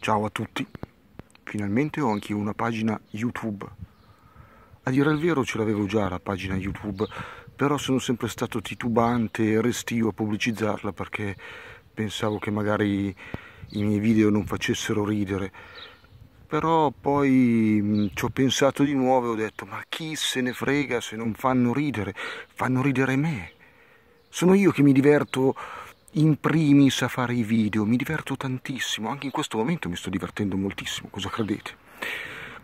Ciao a tutti, finalmente ho anche una pagina YouTube. A dire il vero ce l'avevo già la pagina YouTube, però sono sempre stato titubante e restio a pubblicizzarla perché pensavo che magari i miei video non facessero ridere. Però poi mm, ci ho pensato di nuovo e ho detto ma chi se ne frega se non fanno ridere? Fanno ridere me. Sono io che mi diverto in primis a fare i video, mi diverto tantissimo, anche in questo momento mi sto divertendo moltissimo, cosa credete?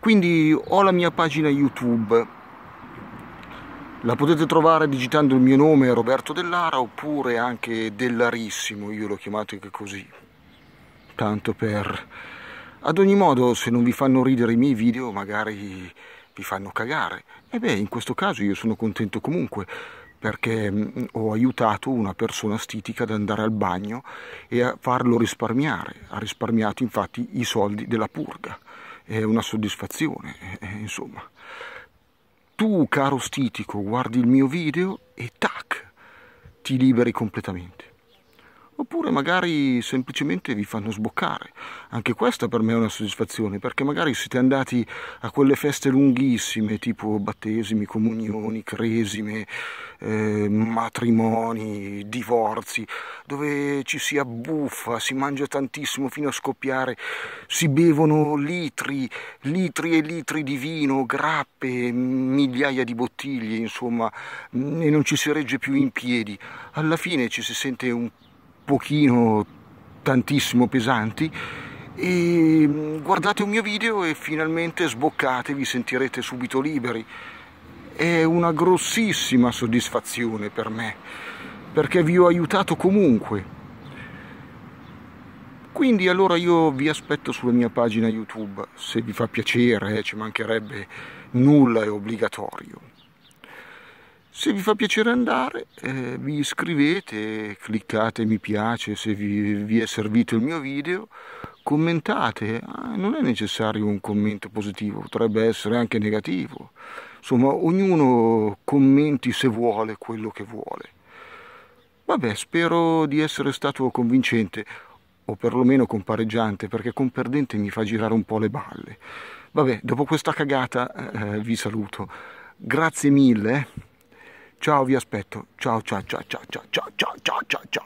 Quindi ho la mia pagina YouTube, la potete trovare digitando il mio nome Roberto Dellara oppure anche Dellarissimo, io l'ho chiamato anche così, tanto per... Ad ogni modo, se non vi fanno ridere i miei video, magari vi fanno cagare. E beh, in questo caso io sono contento comunque perché mm, ho aiutato una persona stitica ad andare al bagno e a farlo risparmiare. Ha risparmiato infatti i soldi della purga. È una soddisfazione, eh, eh, insomma. Tu, caro stitico, guardi il mio video e tac, ti liberi completamente oppure magari semplicemente vi fanno sboccare. Anche questa per me è una soddisfazione, perché magari siete andati a quelle feste lunghissime, tipo battesimi, comunioni, cresime, eh, matrimoni, divorzi, dove ci si abbuffa, si mangia tantissimo fino a scoppiare, si bevono litri, litri e litri di vino, grappe, migliaia di bottiglie, insomma, e non ci si regge più in piedi. Alla fine ci si sente un pochino tantissimo pesanti e mm, guardate un mio video e finalmente sboccate, vi sentirete subito liberi. È una grossissima soddisfazione per me, perché vi ho aiutato comunque. Quindi allora io vi aspetto sulla mia pagina YouTube, se vi fa piacere, eh, ci mancherebbe nulla, è obbligatorio. Se vi fa piacere andare, eh, vi iscrivete, cliccate mi piace se vi, vi è servito il mio video, commentate, ah, non è necessario un commento positivo, potrebbe essere anche negativo. Insomma, ognuno commenti se vuole quello che vuole. Vabbè, spero di essere stato convincente, o perlomeno compareggiante, perché con perdente mi fa girare un po' le balle. Vabbè, dopo questa cagata eh, eh vi saluto. Grazie mille. Eh. Ciao, vi aspetto. Ciao, ciao, ciao, ciao, ciao, ciao, ciao, ciao, ciao.